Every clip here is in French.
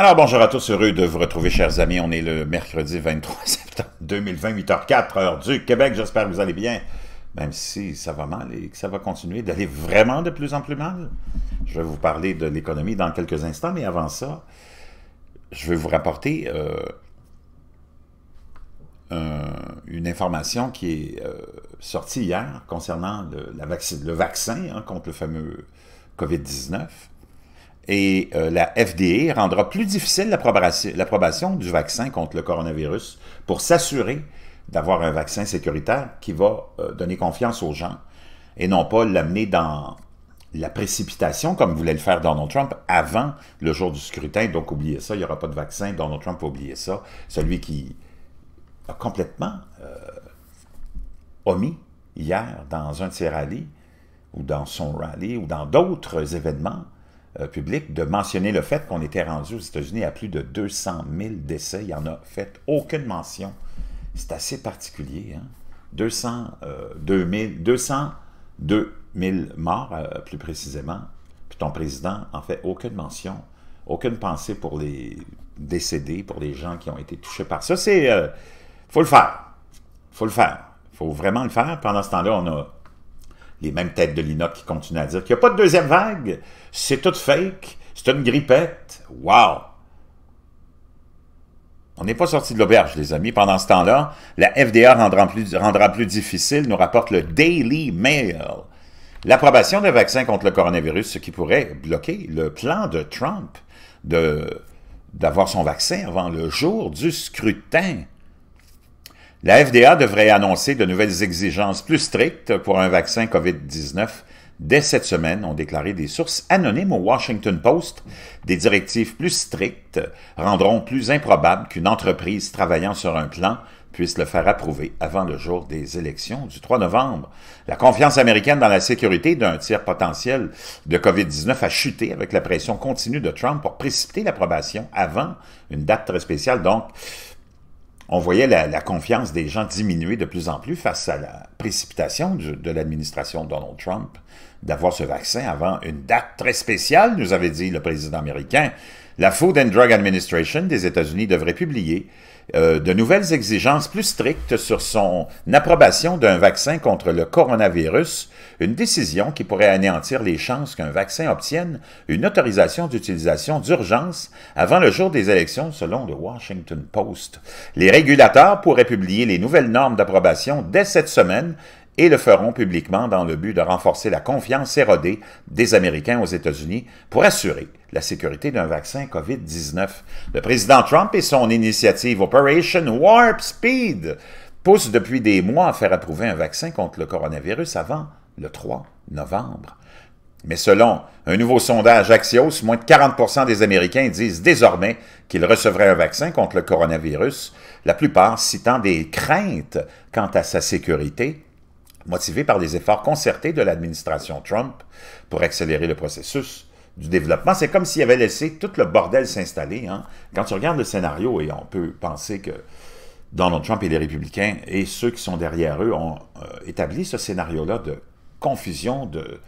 Alors bonjour à tous, heureux de vous retrouver chers amis. On est le mercredi 23 septembre 2020, 8h04, heure du Québec. J'espère que vous allez bien, même si ça va mal et que ça va continuer d'aller vraiment de plus en plus mal. Je vais vous parler de l'économie dans quelques instants, mais avant ça, je vais vous rapporter euh, une information qui est euh, sortie hier concernant le, vaccin hein, contre le fameux COVID-19 et euh, la FDA rendra plus difficile l'approbation du vaccin contre le coronavirus pour s'assurer d'avoir un vaccin sécuritaire qui va euh, donner confiance aux gens et non pas l'amener dans la précipitation, comme voulait le faire Donald Trump, avant le jour du scrutin. Donc, oubliez ça, il n'y aura pas de vaccin. Donald Trump, oubliez ça. Celui qui a complètement euh, omis hier dans un de ses rallyes, ou dans son rallye, ou dans d'autres événements, euh, public de mentionner le fait qu'on était rendu aux États-Unis à plus de 200 000 décès. Il n'y en a fait aucune mention. C'est assez particulier. 200, 202 000 morts, euh, plus précisément. Puis ton président en fait aucune mention, aucune pensée pour les décédés, pour les gens qui ont été touchés par ça. C'est. Euh, faut le faire. faut le faire. faut vraiment le faire. Pendant ce temps-là, on a les mêmes têtes de Linotte qui continuent à dire qu'il n'y a pas de deuxième vague, c'est tout fake, c'est une grippette. Wow! On n'est pas sorti de l'auberge, les amis. Pendant ce temps-là, la FDA rendra plus, rendra plus difficile, nous rapporte le Daily Mail. L'approbation des vaccins contre le coronavirus, ce qui pourrait bloquer le plan de Trump de d'avoir son vaccin avant le jour du scrutin. La FDA devrait annoncer de nouvelles exigences plus strictes pour un vaccin COVID-19 dès cette semaine, ont déclaré des sources anonymes au Washington Post. Des directives plus strictes rendront plus improbable qu'une entreprise travaillant sur un plan puisse le faire approuver avant le jour des élections du 3 novembre. La confiance américaine dans la sécurité d'un tiers potentiel de COVID-19 a chuté avec la pression continue de Trump pour précipiter l'approbation avant une date très spéciale. Donc, on voyait la, confiance des gens diminuer de plus en plus face à la précipitation de l'administration Donald Trump d'avoir ce vaccin avant une date très spéciale, nous avait dit le président américain. La Food and Drug Administration des États-Unis devrait publier euh, de nouvelles exigences plus strictes sur son approbation d'un vaccin contre le coronavirus, une décision qui pourrait anéantir les chances qu'un vaccin obtienne une autorisation d'utilisation d'urgence avant le jour des élections, selon le Washington Post. Les régulateurs pourraient publier les nouvelles normes d'approbation dès cette semaine et le feront publiquement dans le but de renforcer la confiance érodée des Américains aux États-Unis pour assurer la sécurité d'un vaccin COVID-19. Le président Trump et son initiative Operation Warp Speed poussent depuis des mois à faire approuver un vaccin contre le coronavirus avant le 3 novembre. Mais selon un nouveau sondage Axios, moins de 40 des Américains disent désormais qu'ils recevraient un vaccin contre le coronavirus, la plupart citant des craintes quant à sa sécurité motivé par les efforts concertés de l'administration Trump pour accélérer le processus du développement. C'est comme s'il avait laissé tout le bordel s'installer. Hein. Quand tu regardes le scénario, et on peut penser que Donald Trump et les républicains et ceux qui sont derrière eux ont euh, établi ce scénario-là de confusion, de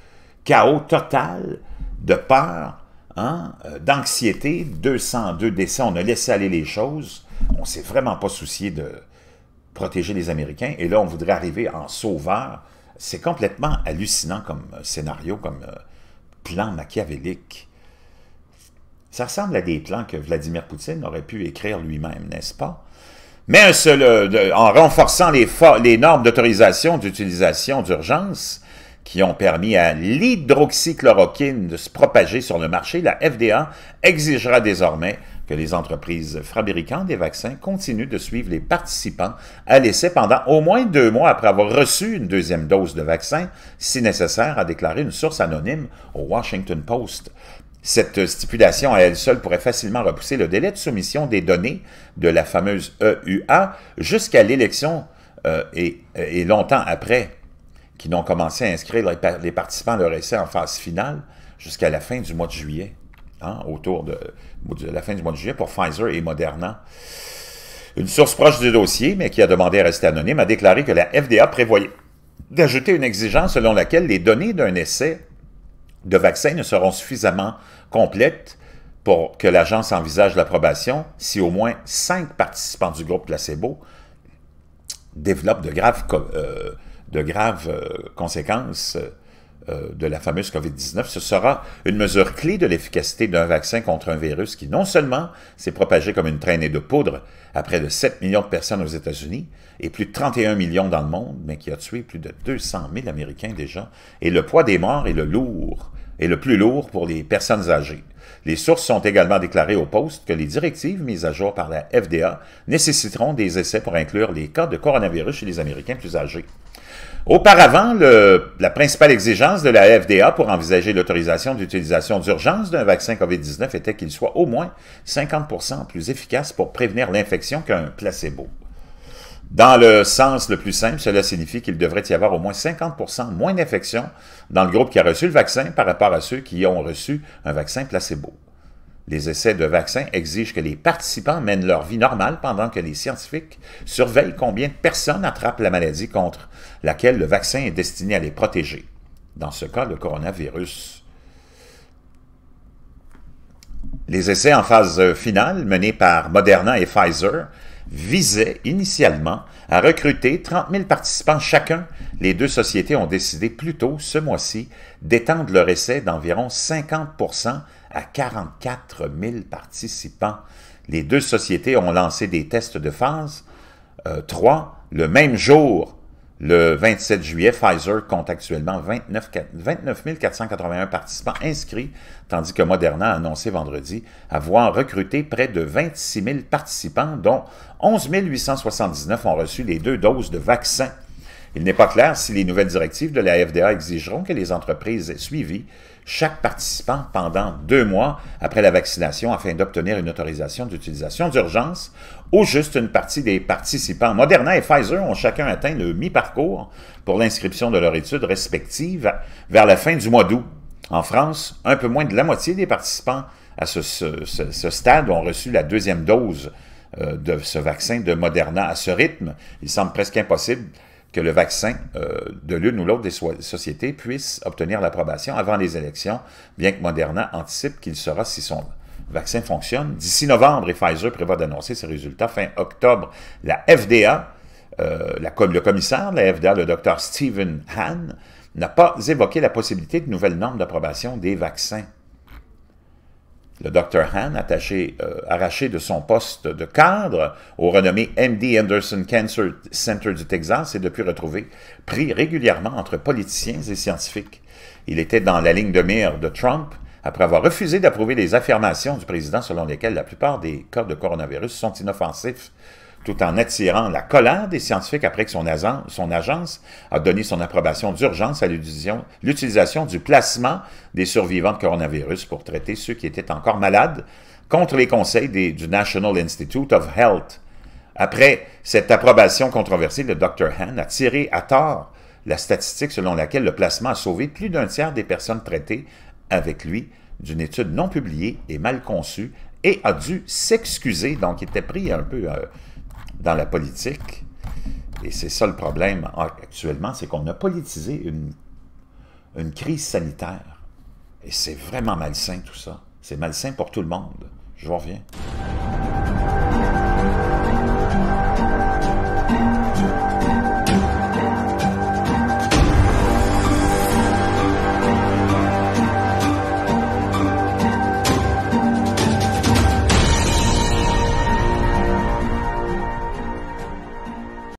chaos total, de peur, hein, euh, d'anxiété, 202 décès, on a laissé aller les choses, on s'est vraiment pas soucié de, protéger les Américains, et là, on voudrait arriver en sauveur. C'est complètement hallucinant comme euh, scénario, comme euh, plan machiavélique. Ça ressemble à des plans que Vladimir Poutine aurait pu écrire lui-même, n'est-ce pas? Mais euh, en renforçant les normes d'autorisation d'utilisation d'urgence, qui ont permis à l'hydroxychloroquine de se propager sur le marché, la FDA exigera désormais que les entreprises fabriquant des vaccins continuent de suivre les participants à l'essai pendant au moins deux mois après avoir reçu une deuxième dose de vaccin, si nécessaire, a déclaré une source anonyme au Washington Post. Cette stipulation à elle seule pourrait facilement repousser le délai de soumission des données de la fameuse EUA jusqu'à l'élection euh, et, et longtemps après qui n'ont commencé à inscrire les, participants à leur essai en phase finale jusqu'à la fin du mois de juillet, hein, autour de, la fin du mois de juillet pour Pfizer et Moderna. Une source proche du dossier, mais qui a demandé à rester anonyme, a déclaré que la FDA prévoyait d'ajouter une exigence selon laquelle les données d'un essai de vaccin ne seront suffisamment complètes pour que l'agence envisage l'approbation si au moins cinq participants du groupe placebo développent de graves euh, de graves euh, conséquences euh, de la fameuse COVID-19, ce sera une mesure clé de l'efficacité d'un vaccin contre un virus qui non seulement s'est propagé comme une traînée de poudre à près de 7 millions de personnes aux États-Unis et plus de 31 millions dans le monde, mais qui a tué plus de 200 000 Américains déjà, et le poids des morts est le lourd, et le plus lourd pour les personnes âgées. Les sources ont également déclaré au poste que les directives mises à jour par la FDA nécessiteront des essais pour inclure les cas de coronavirus chez les Américains plus âgés. Auparavant, la principale exigence de la FDA pour envisager l'autorisation d'utilisation d'urgence d'un vaccin COVID-19 était qu'il soit au moins 50 plus efficace pour prévenir l'infection qu'un placebo. Dans le sens le plus simple, cela signifie qu'il devrait y avoir au moins 50 moins d'infections dans le groupe qui a reçu le vaccin par rapport à ceux qui ont reçu un vaccin placebo. Les essais de vaccins exigent que les participants mènent leur vie normale pendant que les scientifiques surveillent combien de personnes attrapent la maladie contre laquelle le vaccin est destiné à les protéger. Dans ce cas, le coronavirus. Les essais en phase finale menés par Moderna et Pfizer visait initialement à recruter 30 000 participants chacun, les deux sociétés ont décidé plus tôt ce mois-ci d'étendre leur essai d'environ 50 à 44 000 participants. Les deux sociétés ont lancé des tests de phase 3 euh, le même jour le 27 juillet, Pfizer compte actuellement 29, 29 481 participants inscrits, tandis que Moderna a annoncé vendredi avoir recruté près de 26 000 participants, dont 11 879 ont reçu les deux doses de vaccins. Il n'est pas clair si les nouvelles directives de la FDA exigeront que les entreprises aient suivi chaque participant pendant deux mois après la vaccination afin d'obtenir une autorisation d'utilisation d'urgence ou juste une partie des participants. Moderna et Pfizer ont chacun atteint le mi-parcours pour l'inscription de leur étude respective vers la fin du mois d'août. En France, un peu moins de la moitié des participants à ce, stade ont reçu la deuxième dose euh, de ce vaccin de Moderna. À ce rythme, il semble presque impossible que le vaccin euh, de l'une ou l'autre des sociétés puisse obtenir l'approbation avant les élections, bien que Moderna anticipe qu'il sera si son vaccin fonctionne. D'ici novembre, et Pfizer prévoit d'annoncer ses résultats fin octobre. La FDA, euh, le commissaire de la FDA, le docteur Stephen Hahn, n'a pas évoqué la possibilité de nouvelles normes d'approbation des vaccins le Dr. Han, attaché, euh, arraché de son poste de cadre au renommé MD Anderson Cancer Center du Texas, s'est depuis retrouvé pris régulièrement entre politiciens et scientifiques. Il était dans la ligne de mire de Trump après avoir refusé d'approuver les affirmations du président selon lesquelles la plupart des cas de coronavirus sont inoffensifs tout en attirant la colère des scientifiques après que son, agence, a donné son approbation d'urgence à l'utilisation du placement des survivants de coronavirus pour traiter ceux qui étaient encore malades contre les conseils du National Institute of Health. Après cette approbation controversée, le Dr. Han a tiré à tort la statistique selon laquelle le placement a sauvé plus d'un tiers des personnes traitées avec lui d'une étude non publiée et mal conçue et a dû s'excuser. Donc, il était pris un peu... Euh, dans la politique. Et c'est ça le problème actuellement, c'est qu'on a politisé une, une crise sanitaire. Et c'est vraiment malsain tout ça. C'est malsain pour tout le monde. Je reviens.